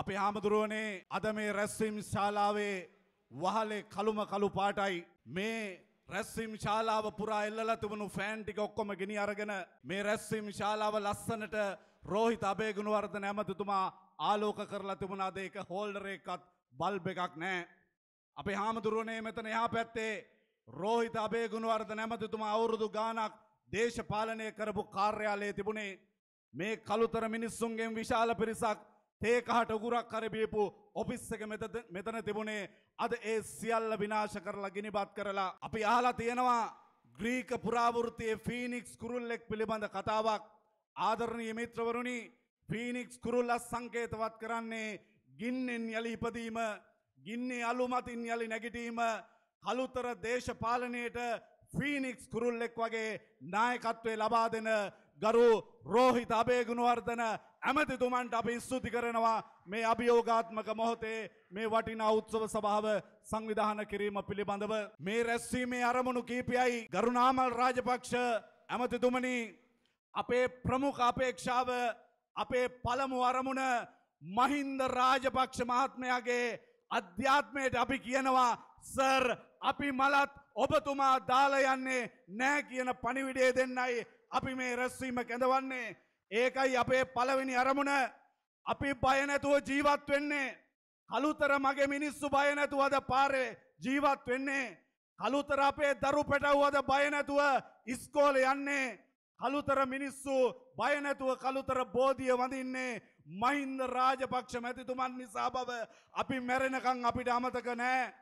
අපේ හාමුදුරුවනේ අද මේ රැස්වීම් ශාලාවේ වහලේ කළුම කළු පාටයි මේ රැස්වීම් ශාලාව පුරා එල්ලලා තිබුණු ෆෑන් ටික ඔක්කොම ගෙනි අරගෙන මේ රැස්වීම් ශාලාව ලස්සනට රෝහිත අබේගුණවර්ධන ඇමතිතුමා ආලෝක කරලා තිබුණාද ඒක හෝල්ඩර් එකක්වත් බල්බ් එකක් නැහැ. අපේ හාමුදුරුවනේ මෙතන එහා පැත්තේ රෝහිත අබේගුණවර්ධන ඇමතිතුමා අවුරුදු ගාණක් දේශපාලනය කරපු කාර්යාලයේ තිබුණේ මේ කළුතර මිනිස්සුන්ගෙන් විශාල පිරිසක් තේකහට උගුරක් කරබියපු ඔෆිස් එක මෙතන තිබුණේ අද ඒ සියල්ල විනාශ කරලා ගිනිබත් කරලා අපි අහලා තියෙනවා ග්‍රීක පුරාවෘතියේ ෆීනික්ස් කුරුල්ලෙක් පිළිබඳ කතාවක් ආදරණීය මිත්‍රවරුනි ෆීනික්ස් කුරුල්ලා සංකේතවත් කරන්නේ ගින්නෙන් යලි ඉපදීම ගින්නේ අලු මතින් යලි නැගිටීම කලුතර දේශපාලනයට ෆීනික්ස් කුරුල්ලෙක් වගේ නායකත්වය ලබා දෙන ගරු රෝහිත අබේගුණවර්ධන ඇමතිතුමන්ට අපි ස්තුති කරනවා මේ අභියෝගාත්මක මොහොතේ මේ වටිනා උත්සව සභාව සංවිධාන කිරීම පිළිබඳව මේ රැස්වීමේ අරමුණු කීපයයි ගරුනාමල් රාජපක්ෂ ඇමතිතුමනි අපේ ප්‍රමුඛ අපේක්ෂාව අපේ පළමු අරමුණ මහින්ද රාජපක්ෂ මහත්මයාගේ අධ්‍යාත්මයට අපි කියනවා සර් අපි මලත් ඔබතුමා දාලා යන්නේ නෑ කියන පණිවිඩය දෙන්නයි අපි මේ රැස්වීම කැඳවන්නේ ඒකයි අපේ පළවෙනි අරමුණ අපි බය නැතුව ජීවත් වෙන්නේ. කලුතර මගේ මිනිස්සු බය නැතුවද පාරේ ජීවත් වෙන්නේ. කලුතර අපේ දරු පැටවුවද බය නැතුව ඉස්කෝලේ යන්නේ. කලුතර මිනිස්සු බය නැතුව කලුතර බෝධිය වඳින්නේ මහින්ද රාජපක්ෂ මැතිතුමන් නිසා බව අපි මැරෙනකන් අපිට අමතක නෑ.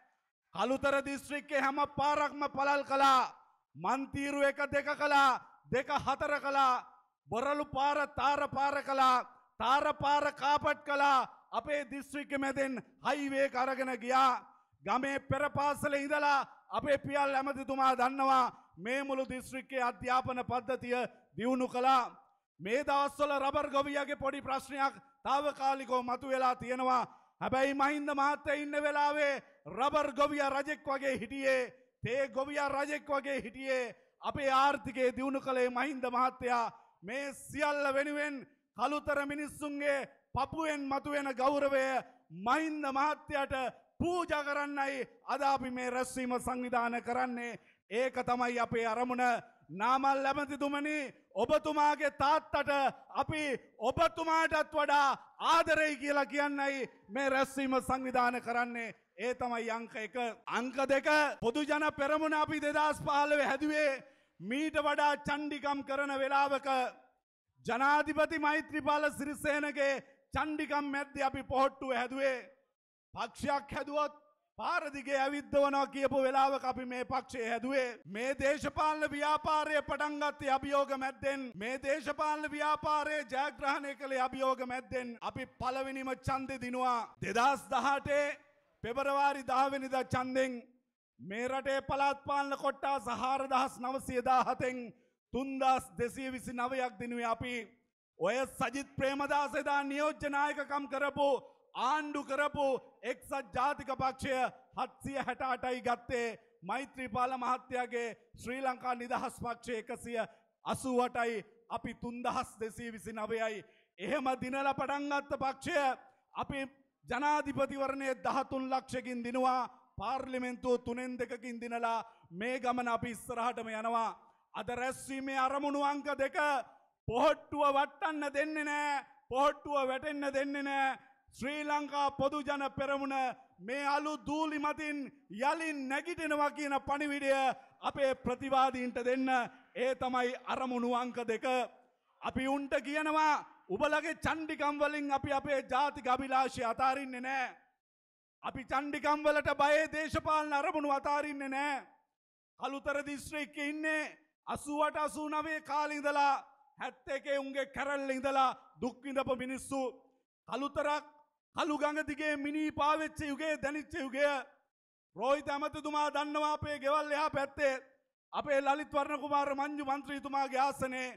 කලුතර දිස්ත්‍රික්කේ හැම පාරක්ම පළල් කළා. මන්තීරු එක දෙක කළා දෙක හතර කළා බොරලු පාර තාරපාර කලා තාරපාර කාපට් කලා අපේ දිස්ත්‍රික්ක මැදෙන් හයිවේ කරගෙන ගියා ගමේ පෙරපාසල ඉඳලා අපේ පියල් ඇමතිතුමා දන්නවා මේ මුළු දිස්ත්‍රික්කේ අධ්‍යාපන පද්ධතිය දියුණු කළා මේ දවස්වල රබර් ගොවියගේ පොඩි ප්‍රශ්නයක් තාවකාලිකව මතුවෙලා තියෙනවා හැබැයි මහින්ද මහත්තයා ඉන්න වෙලාවේ රබර් ගොවියා රජෙක් වගේ හිටියේ තේ ගොවියා රජෙක් වගේ හිටියේ අපේ ආර්ථිකය දියුණු කළේ මහින්ද මහත්තයා මේ සියල්ල වෙනුවෙන් කළුතර මිනිස්සුන්ගේ පපුුවෙන් මතුවෙන ගෞරවය මහින්ද මහත්්‍යයට පූජ කරන්නයි අදාපි මේ රැස්වීම සංවිධාන කරන්නේ ඒක තමයි අපේ අරමුණ නාමල් ලැමතිතුමනි ඔබතුමාගේ තාත්තට අපි ඔබතුමාටත් වඩා ආදරෙයි කියලා කියන්නයි මේ රැස්වීම සංවිධාන කරන්නේ ඒ තමයි අංක එක අංක දෙක පොදුජන පෙරමුණ අපි දෙදස් පාලව හැදුවේ මීට වඩා චණ්ඩිකම් කරන වෙලාවක ජනාධිපති මෛත්‍රීපාල සිරිසේනගේ චණ්ඩිකම් මැද්දේ අපි පොහට්ටුව හැදුවේ පක්ෂයක් හැදුවොත් පාරදිගේ ඇවිද්දවනවා කියපු වෙලාවක අපි මේ පක්ෂයේ හැදුවේ මේ දේශපාලන ව්‍යාපාරය පටන් ගත්තේ අභියෝග මැද්දෙන් මේ දේශපාලන ව්‍යාපාරයේ ජයග්‍රහණය කළේ අභියෝග මැද්දෙන් අපි පළවෙනිම ඡන්දේ දිනුවා 2018 පෙබරවාරි 10 වෙනිදා ඡන්දෙන් මේ රටේ පළාත්පාලන කොට්ටා සහාරදහස් නවසියදා හතෙන් තුන්දස් දෙසී විසි නවයක් දිනුවේ අපි ඔය සජිත් ප්‍රේමදාසෙදා නියෝජ්‍යනායකකම් කරපු ආණ්ඩු කරපු එක්සත් ජාතික පක්ෂය හත්සිය හැට අටයි ගත්තේ මෛත්‍රීපාල මහත්තයාගේ ශ්‍රී ලංකා නිදහස් පක්ෂය එකසිය අසුවටයි අපි තුන්දහස් දෙසී විසි නවයයි. එහෙම දිනල පටන්ගත්ත පක්ෂය අපි ජනාධිපතිවරණය දහතුන් ලක්ෂකින් දිනවා පාර්ලිමෙන්තුව තුනෙන් දෙකකින් දිනලා මේ ගමන අපි ඉස්සරහටම යනවා. අද රැස්වීමේ අරමුණු අංක දෙක පොහොට්ටුව වට්ටන්න දෙන්නේ නෑ පොහොට්ටුව වැටෙන්න දෙන්නේ නෑ ශ්‍රී ලංකා පොදුජන පෙරමුණ මේ අලු දූලි මතින් යලින් නැගිටෙනවා කියන පණිවිඩය අපේ ප්‍රතිවාදීන්ට දෙන්න ඒ තමයි අරමුණු අංක දෙක අපි උන්ට කියනවා උබලගේ චණ්ඩිකම් වලින් අපි අපේ ජාතික අභිලාෂය අතාරින්නේ නෑ අපි චණ්ඩිකම් වලට බයේ දේශපාලන අරමුණු අතාරින්නේ නැහැ. කලුතර දිස්ත්‍රික්කේ ඉන්නේ 88 89 කාලේ ඉඳලා 71 උන්ගේ කැරල්ල ඉඳලා දුක් විඳපු මිනිස්සු කලුතරක් කලුගඟ දිගේ මිනී පාවෙච්ච යුගයේ දැනිච්ච යුගය රෝහිත ඇමතිතුමා දන්නවා අපේ ගෙවල් එහා පැත්තේ අපේ ලලිත් වර්ණ කුමාර මංජු മന്ത്രിතුමාගේ ආසනේ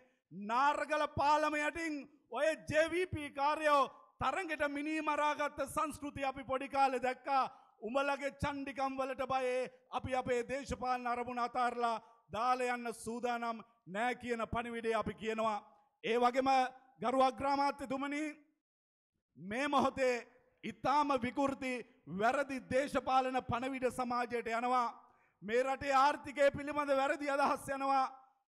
නාරගල පාලම යටින් ඔය JVP කාර්යෝ තරගෙට මිනීමරාගත්ත සංස්කෘති අපි පොඩිකාලෙ දැක්කා උඹලගේ චන්ඩිකම් වලට බයේ අපි අපේ දේශපාලන අරමුණ අතාරලා දාල යන්න සූදානම් නෑ කියන පණිවිඩේ අපි කියනවා. ඒ වගේම ගරු අග්‍රාමාත්‍ය තුමනි මේ මොහොතේ ඉතාම විකෘති වැරදි දේශපාලන පණවිඩ සමාජයට යනවා. මේ රටේ ආර්ථිකය පිළිබඳ වැරදි අදහස් යනවා.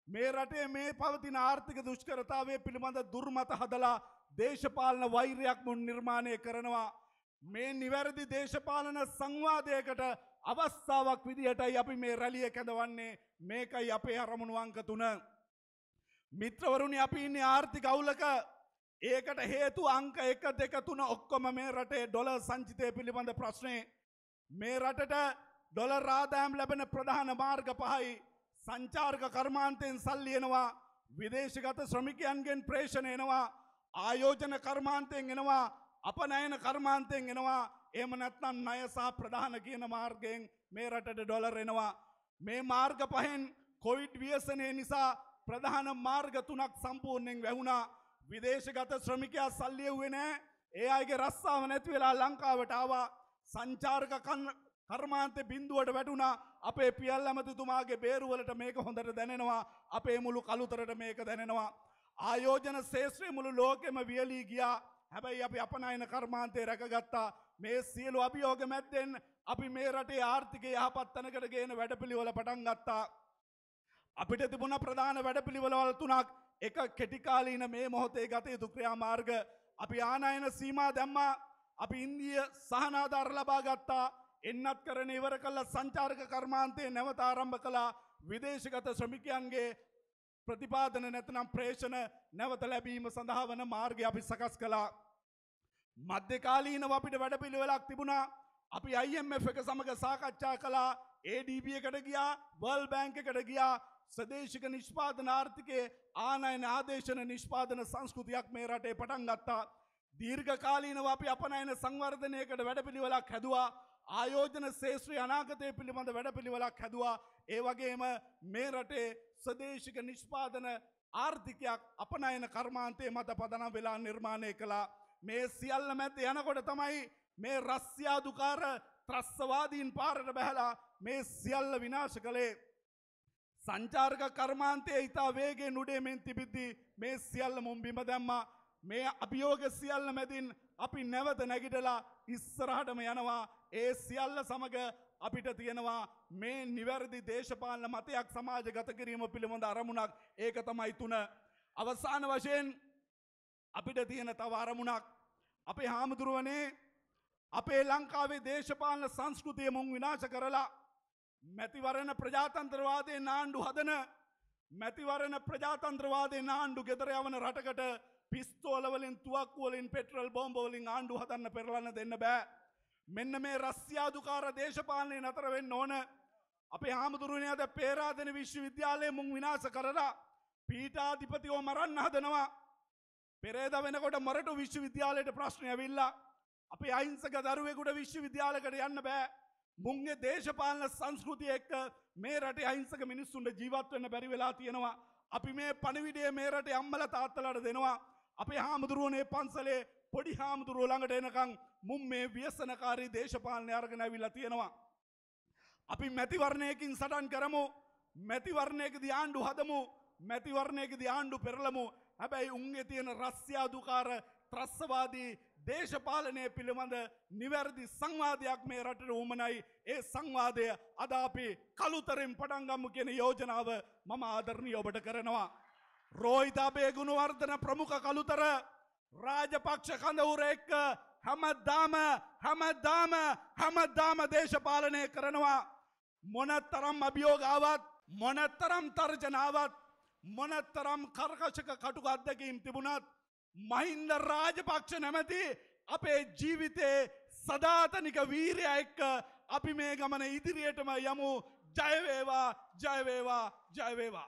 මේ රටේ මේ පවතින ආර්ථික දුෂ්කරතාවය පිළිබඳ දුර්මත හදලා දේශපාලන වෛරයක් මුන් නිර්මාණය කරනවා. මේ නිවැරදි දේශපාලන සංවාදයකට අවස්ථාවක් විදිහටයි අපි මේ රැලිය කැඳවන්නේ මේකයි අපේ අරමුණු අංක තුන. මිත්‍රවරුනි අපි ඉන්නේ ආර්ථික අවුලක ඒකට හේතු අංක එක දෙක තුන ඔක්කොම මේ රටේ ඩොලර් සංචිතය පිළිබඳ ප්‍රශ්නේ මේ රටට ඩොලර් ආදායම් ලැබෙන ප්‍රධාන මාර්ග පහයි සංචාර්ක කර්මාන්තයෙන් සල්ලි එනවා විදේශගත ශ්‍රමිකයන්ගෙන් ප්‍රේෂණ එනවා ආයෝජන කර්මාන්තයෙන් එනවා අපනයන කර්මාන්තයෙන් එනවා එම නැත්නම් ණය සහ ප්‍රධාන කියන මාර්ගයෙන් මේ රටට ඩොලර් එනවා මේ මාර්ග පහෙන් කොවිඩ් ව්‍යසනය නිසා ප්‍රධාන මාර්ග තුනක් සම්පූර්ණයෙන් වැහුණා විදේශගත ශ්‍රමිකයා සල්ලි එව්වේ නැහැ ඒ අයගේ රස්සාව නැති වෙලා ලංකාවට ආවා සංචාරක කර්මාන්තේ බිඳුවට වැටුණා අපේ පියල් ඇමතිතුමාගේ බේරුවලට මේක හොඳට දැනෙනවා අපේ මුළු කලුතරට මේක දැනෙනවා ආයෝජන ශේත්‍රයේ මුළු ලෝකෙම වියලී ගියා. හැබැයි අපි අපනයන කර්මාන්තේ රැකගත්තා. මේ සියලු අභියෝග මැද්දෙන් අපි මේ රටේ ආර්ථිකය යහපත් තැනකට ගේන වැඩපිළිවෙල පටන් ගත්තා. අපිට තිබුණ ප්‍රධාන වැඩපිළිවෙලවල් තුනක් එක කෙටිකාලීන මේ මොහොතේ ගත යුතු ක්‍රියාමාර්ග අපි ආනයන සීමා දැම්මා අපි ඉන්දිය සහනාධාර ලබා ගත්තා එන්නත් කරන ඉවර කළ සංචාරක කර්මාන්තය නැවත ආරම්භ කළා විදේශගත ශ්‍රමිකයන්ගේ ප්‍රතිපාදන නැතනම් ප්‍රේෂණ නැවත ලැබීම සඳහා වන මාර්ගය අපි සකස් කළා. මධ්‍යකාලීනව අපිට වැඩපිළිවෙලක් තිබුණා. අපි IMF එක සමග සාකච්ඡා කළා. ADB එකට ගියා, World Bank එකට ගියා. ස්වදේශික නිෂ්පාදන ආර්ථිකයේ ආනයන ආදේශන නිෂ්පාදන සංස්කෘතියක් මේ රටේ පටන් ගත්තා. දීර්ඝකාලීනව අපි අපනයන සංවර්ධනයකට වැඩපිළිවෙලක් හැදුවා. ආයෝජන ශේත්‍රයේ අනාගතය පිළිබඳ වැඩපිළිවෙලක් හැදුවා. ඒ වගේම මේ රටේ ස්වදේශික නිෂ්පාදන ආර්ථිකයක් අපනයන කර්මාන්තයේ මත පදනම් වෙලා නිර්මාණය කළා. මේ සියල්ල මැද යනකොට තමයි මේ රස්යාදුකාර ත්‍රස්වාදීන් පාරට බැහැලා මේ සියල්ල විනාශ කළේ. සංචාර්ක කර්මාන්තයේ ඉතා වේගේ නුඩේමෙන් තිබිද්දී මේ සියල්ල මුම්බිම දැම්මා මේ අභියෝග සියල්ල මැදින් අපි නැවත නැගිටලා ඉස්සරහටම යනවා ඒ සියල්ල සමඟ අපිට තියෙනවා මේ නිවැරදි දේශපාලන මතයක් සමාජ ගත කිරීම පිළිබඳ අරමුණක් ඒක තමයි තුන. අවසාන වශයෙන් අපිට තියෙන තව අරමුණක් අපේ හාමුදුරුවනේ අපේ ලංකාවේ දේශපාලන සංස්කෘතිය මුන් විනාශ කරලා මැතිවරණ ප්‍රජාතන්ත්‍රවාදයේ නාණ්ඩු හදන මැතිවරණ ප්‍රජාතන්ත්‍රවාදයේ නාණ්ඩු ගෙදර යවන රටකට පිස්තෝලවලින් තුවක්කුවලින් පෙට්‍රල් බෝම්බවලින් ආණ්ඩු හදන්න පෙරලන්න දෙන්න බෑ. මෙන්න මේ රස්්‍යයාදුකාර දේශපාලනය නතර වෙන්න ඕන අපේ හාමුදුරුවනය අද පේරාදන විශ්වවිද්‍යාලය මුං විනාස කරලා පීටාධිපතිෝ මරන්න හදනවා පෙරේද වෙනකොට මරට විශ්වවිද්‍යාලයට ප්‍රශ්නය විල්ලා අපි අයිංසක දරුවෙකුට විශ්වවිද්‍යාලකට යන්න බෑ මුංගේ දේශපාලන සංස්කෘතිය එක්ක මේ රටේ අහිංසක මිනිස්සුන්ට ජීවත් වෙන්න බැරි වෙලා තියෙනවා අපි මේ පණිවිඩය මේ රටේ අම්මලා තාත්තලාට දෙනවා අපේ හාමුදුරුවනේ පන්සලේ පොඩි හාමුදුරුව ළඟට එනකං මුම් මේ ව්‍යසනකාරී දේශපාලනය අරගෙන ඇවිල්ලා තියෙනවා. අපි මැතිවරණයකින් සටන් කරමු මැතිවරණයකදී ආණ්ඩු හදමු මැතිවරණයකදී ආණ්ඩු පෙරලමු හැබැයි උන්ගේ තියෙන රස්්‍යාදුකාර ත්‍රස්වාදී දේශපාලනය පිළිබඳ නිවැරදි සංවාධයක් මේ රටට උමනයි ඒ සංවාදය අදාපි කළුතරෙන් පටන්ගම්මු කියෙන යෝජනාව මම ආදරණී ඔබට කරනවා. රෝහිතාබේ ගුණවර්ධන ප්‍රමුඛ කළුතර රාජපක්ෂ කඳවුර එක්ක හැමදාම හැමදාම හැමදාම දේශපාලනය කරනවා මොනතරම් අභියෝගාවත් මොනතරම් තර්ජනාවත් මොනතරම් කර්කශක කටුක අත්දැකීම් තිබුණත් මහින්ද රාජපක්ෂ නැමැති අපේ ජීවිතේ සදාතනික වීරය එක්ක අපි මේ ගමන ඉදිරියටම යමු ජයවේවා ජයවේවා ජයවේවා